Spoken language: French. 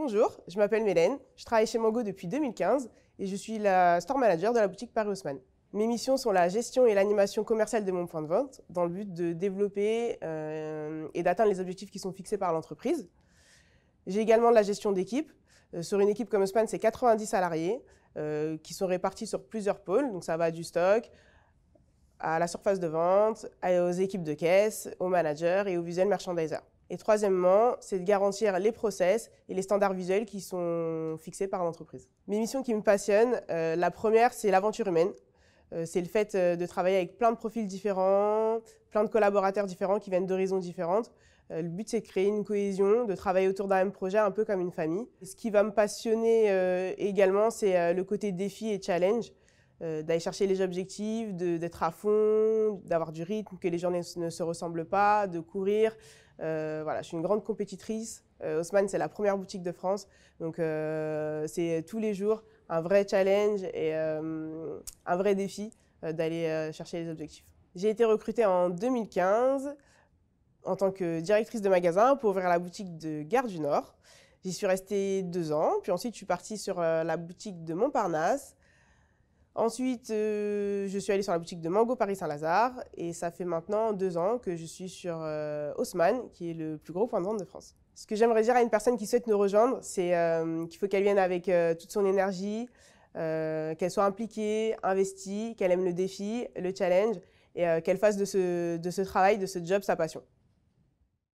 Bonjour, je m'appelle Mélène, je travaille chez Mango depuis 2015 et je suis la store manager de la boutique Paris Haussmann. Mes missions sont la gestion et l'animation commerciale de mon point de vente dans le but de développer euh, et d'atteindre les objectifs qui sont fixés par l'entreprise. J'ai également de la gestion d'équipe. Euh, sur une équipe comme Haussmann, c'est 90 salariés euh, qui sont répartis sur plusieurs pôles. Donc ça va du stock à la surface de vente, aux équipes de caisse, aux managers et aux visuels merchandisers. Et troisièmement, c'est de garantir les process et les standards visuels qui sont fixés par l'entreprise. Mes missions qui me passionnent, euh, la première, c'est l'aventure humaine. Euh, c'est le fait euh, de travailler avec plein de profils différents, plein de collaborateurs différents qui viennent d'horizons différentes. le but, c'est de créer une cohésion, de travailler autour d'un même projet, un peu comme une famille. Ce qui va me passionner également, c'est le côté défi et challenge. Euh, d'aller chercher les objectifs, d'être à fond, d'avoir du rythme, que les journées ne se ressemblent pas, de courir. Euh, voilà, je suis une grande compétitrice. Euh, Haussmann, c'est la première boutique de France. Donc, c'est tous les jours un vrai challenge et un vrai défi d'aller chercher les objectifs. J'ai été recrutée en 2015 en tant que directrice de magasin pour ouvrir la boutique de Gare du Nord. J'y suis restée deux ans, puis ensuite je suis partie sur la boutique de Montparnasse Ensuite, euh, je suis allée sur la boutique de Mango Paris Saint-Lazare et ça fait maintenant deux ans que je suis sur euh, Haussmann, qui est le plus gros point de vente de France. Ce que j'aimerais dire à une personne qui souhaite nous rejoindre, c'est euh, qu'il faut qu'elle vienne avec toute son énergie, qu'elle soit impliquée, investie, qu'elle aime le défi, le challenge et qu'elle fasse de ce travail, de ce job sa passion.